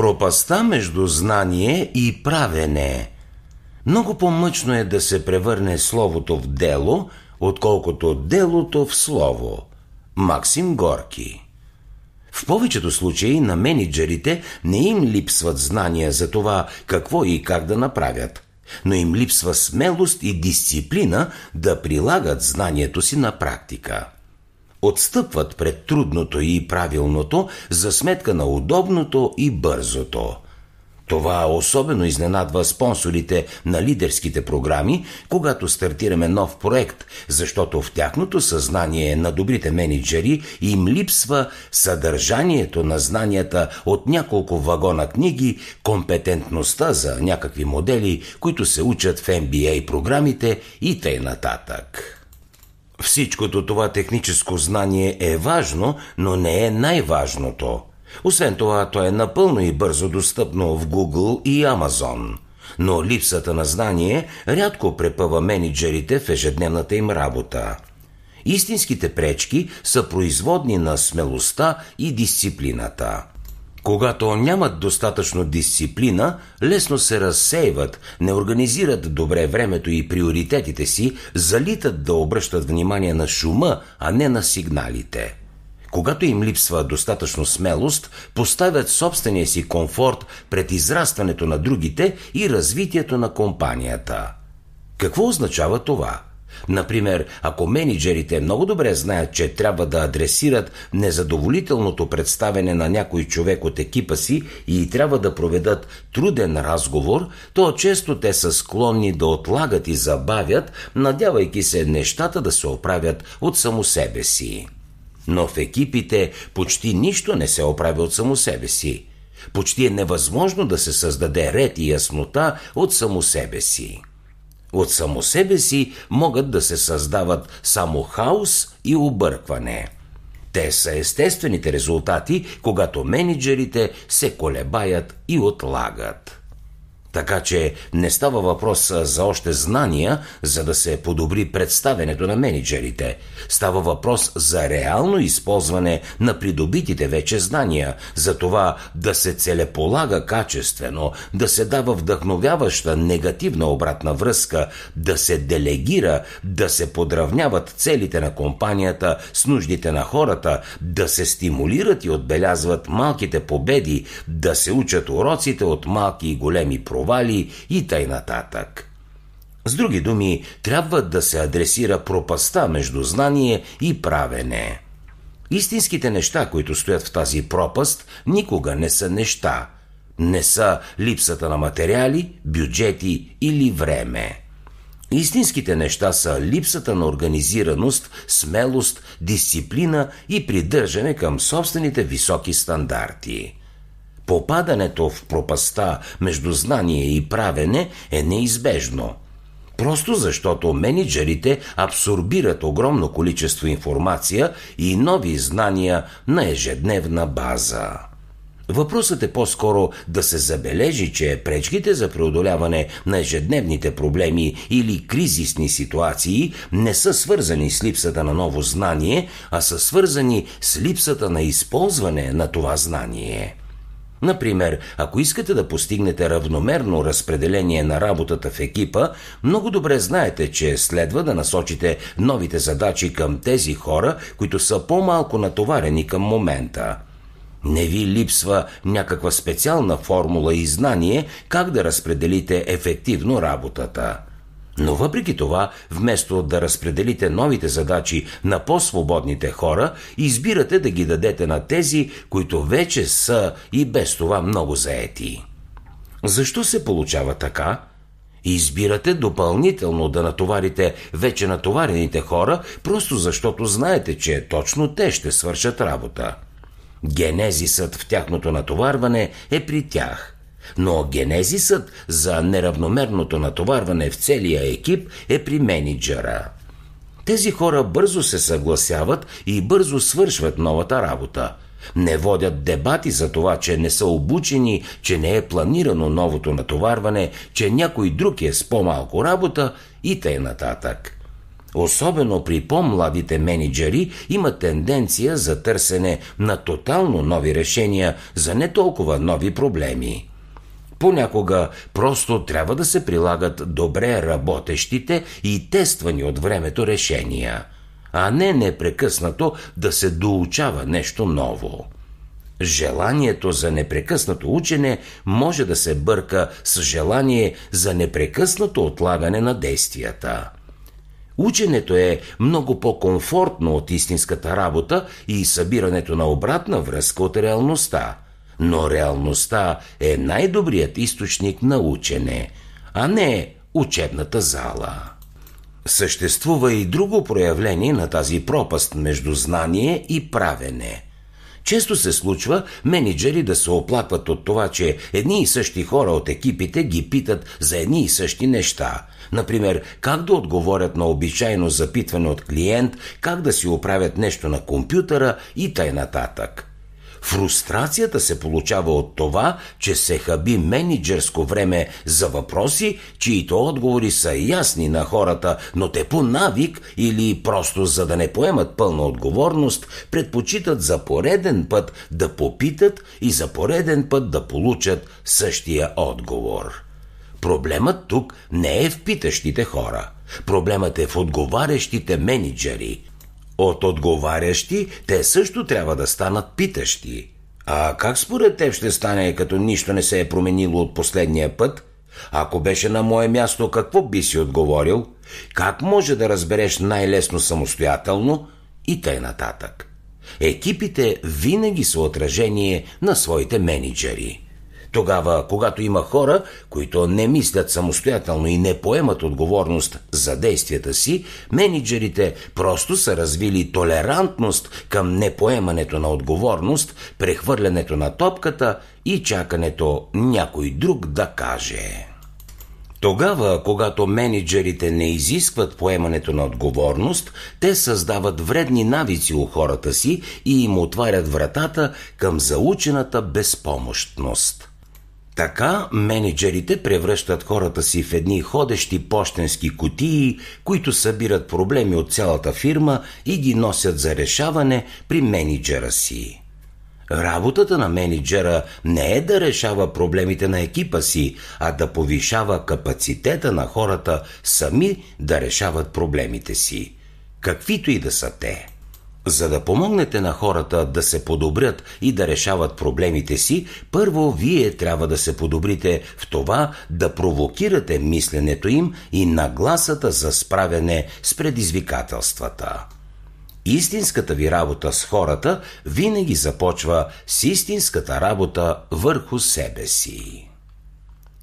пропаста между знание и правене. Много по-мъчно е да се превърне словото в дело, отколкото делото в слово. Максим Горки в повечето случаи на менеджерите не им липсват знания за това какво и как да направят, но им липсва смелост и дисциплина да прилагат знанието си на практика отстъпват пред трудното и правилното за сметка на удобното и бързото. Това особено изненадва спонсорите на лидерските програми, когато стартираме нов проект, защото в тяхното съзнание на добрите менеджери им липсва съдържанието на знанията от няколко вагона книги, компетентността за някакви модели, които се учат в MBA програмите и т.н. нататък. Всичкото това техническо знание е важно, но не е най-важното. Освен това, то е напълно и бързо достъпно в Google и Amazon. Но липсата на знание рядко препъва менеджерите в ежедневната им работа. Истинските пречки са производни на смелостта и дисциплината. Когато нямат достатъчно дисциплина, лесно се разсейват, не организират добре времето и приоритетите си, залитат да обръщат внимание на шума, а не на сигналите. Когато им липсва достатъчно смелост, поставят собствения си комфорт пред израстването на другите и развитието на компанията. Какво означава това? Например, ако менеджерите много добре знаят, че трябва да адресират незадоволителното представене на някой човек от екипа си и трябва да проведат труден разговор, то често те са склонни да отлагат и забавят, надявайки се нещата да се оправят от само себе си. Но в екипите почти нищо не се оправя от само себе си. Почти е невъзможно да се създаде ред и яснота от само себе си. От само себе си могат да се създават само хаос и объркване. Те са естествените резултати, когато менеджерите се колебаят и отлагат. Така че не става въпрос за още знания, за да се подобри представенето на менеджерите. Става въпрос за реално използване на придобитите вече знания, за това да се целеполага качествено, да се дава вдъхновяваща негативна обратна връзка, да се делегира, да се подравняват целите на компанията с нуждите на хората, да се стимулират и отбелязват малките победи, да се учат уроците от малки и големи проблеми провали и тъй нататък. С други думи, трябва да се адресира пропаста между знание и правене. Истинските неща, които стоят в тази пропаст, никога не са неща. Не са липсата на материали, бюджети или време. Истинските неща са липсата на организираност, смелост, дисциплина и придържане към собствените високи стандарти попадането в пропаста между знание и правене е неизбежно. Просто защото менеджерите абсорбират огромно количество информация и нови знания на ежедневна база. Въпросът е по-скоро да се забележи, че пречките за преодоляване на ежедневните проблеми или кризисни ситуации не са свързани с липсата на ново знание, а са свързани с липсата на използване на това знание. Например, ако искате да постигнете равномерно разпределение на работата в екипа, много добре знаете, че следва да насочите новите задачи към тези хора, които са по-малко натоварени към момента. Не ви липсва някаква специална формула и знание как да разпределите ефективно работата. Но въпреки това, вместо да разпределите новите задачи на по-свободните хора, избирате да ги дадете на тези, които вече са и без това много заети. Защо се получава така? Избирате допълнително да натоварите вече натоварените хора, просто защото знаете, че точно те ще свършат работа. Генезисът в тяхното натоварване е при тях – но генезисът за неравномерното натоварване в целия екип е при менеджера. Тези хора бързо се съгласяват и бързо свършват новата работа. Не водят дебати за това, че не са обучени, че не е планирано новото натоварване, че някой друг е с по-малко работа и т.н. нататък. Особено при по-младите менеджери има тенденция за търсене на тотално нови решения за не толкова нови проблеми. Понякога просто трябва да се прилагат добре работещите и тествани от времето решения, а не непрекъснато да се доучава нещо ново. Желанието за непрекъснато учене може да се бърка с желание за непрекъснато отлагане на действията. Ученето е много по-комфортно от истинската работа и събирането на обратна връзка от реалността – но реалността е най-добрият източник на учене, а не учебната зала. Съществува и друго проявление на тази пропаст между знание и правене. Често се случва менеджери да се оплакват от това, че едни и същи хора от екипите ги питат за едни и същи неща. Например, как да отговорят на обичайно запитване от клиент, как да си оправят нещо на компютъра и тъй нататък – Фрустрацията се получава от това, че се хаби менеджерско време за въпроси, чието отговори са ясни на хората, но те по навик или просто за да не поемат пълна отговорност, предпочитат за пореден път да попитат и за пореден път да получат същия отговор. Проблемът тук не е в питащите хора. Проблемът е в отговарящите менеджери. От отговарящи те също трябва да станат питащи. А как според теб ще стане, като нищо не се е променило от последния път? Ако беше на мое място, какво би си отговорил? Как може да разбереш най-лесно самостоятелно? И тъй нататък. Екипите винаги са отражение на своите менеджери. Тогава, когато има хора, които не мислят самостоятелно и не поемат отговорност за действията си, менеджерите просто са развили толерантност към непоемането на отговорност, прехвърлянето на топката и чакането някой друг да каже. Тогава, когато менеджерите не изискват поемането на отговорност, те създават вредни навици у хората си и им отварят вратата към заучената безпомощност. Така менеджерите превръщат хората си в едни ходещи почтенски кутии, които събират проблеми от цялата фирма и ги носят за решаване при менеджера си. Работата на менеджера не е да решава проблемите на екипа си, а да повишава капацитета на хората сами да решават проблемите си, каквито и да са те. За да помогнете на хората да се подобрят и да решават проблемите си, първо вие трябва да се подобрите в това да провокирате мисленето им и нагласата за справяне с предизвикателствата. Истинската ви работа с хората винаги започва с истинската работа върху себе си.